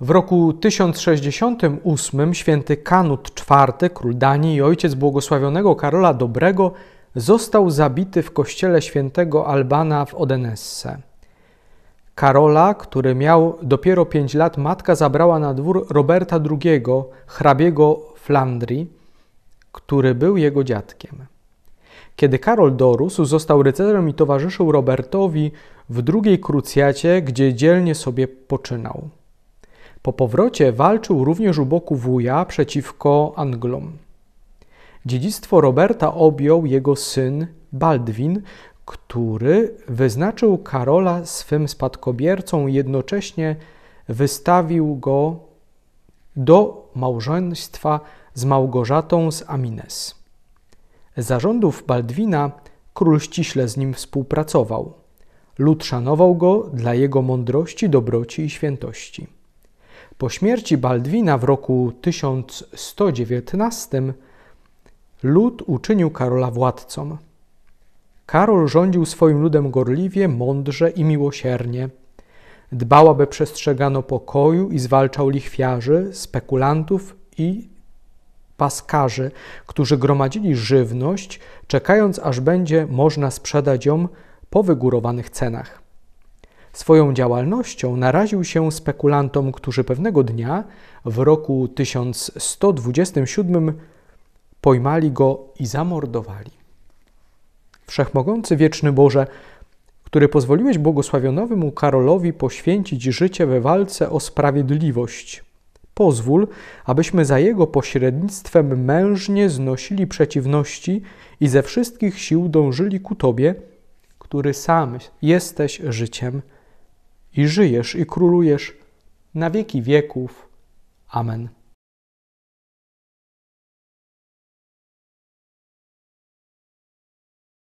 W roku 1068 święty Kanut IV, król Danii i ojciec błogosławionego Karola Dobrego, został zabity w kościele świętego Albana w Odenesse. Karola, który miał dopiero 5 lat, matka zabrała na dwór Roberta II, hrabiego Flandrii, który był jego dziadkiem. Kiedy Karol dorósł, został rycerzem i towarzyszył Robertowi w drugiej krucjacie, gdzie dzielnie sobie poczynał. Po powrocie walczył również u boku wuja przeciwko Anglom. Dziedzictwo Roberta objął jego syn Baldwin, który wyznaczył Karola swym spadkobiercą i jednocześnie wystawił go do małżeństwa z Małgorzatą z Amines. Zarządów Baldwina król ściśle z nim współpracował. Lud szanował go dla jego mądrości, dobroci i świętości. Po śmierci Baldwina w roku 1119 lud uczynił Karola władcą. Karol rządził swoim ludem gorliwie, mądrze i miłosiernie. Dbał, aby przestrzegano pokoju i zwalczał lichwiarzy, spekulantów i paskarzy, którzy gromadzili żywność, czekając aż będzie można sprzedać ją po wygórowanych cenach. Swoją działalnością naraził się spekulantom, którzy pewnego dnia w roku 1127 pojmali go i zamordowali. Wszechmogący wieczny Boże, który pozwoliłeś błogosławionowemu Karolowi poświęcić życie we walce o sprawiedliwość. Pozwól, abyśmy za jego pośrednictwem mężnie znosili przeciwności i ze wszystkich sił dążyli ku Tobie, który sam jesteś życiem i żyjesz i królujesz na wieki wieków. Amen.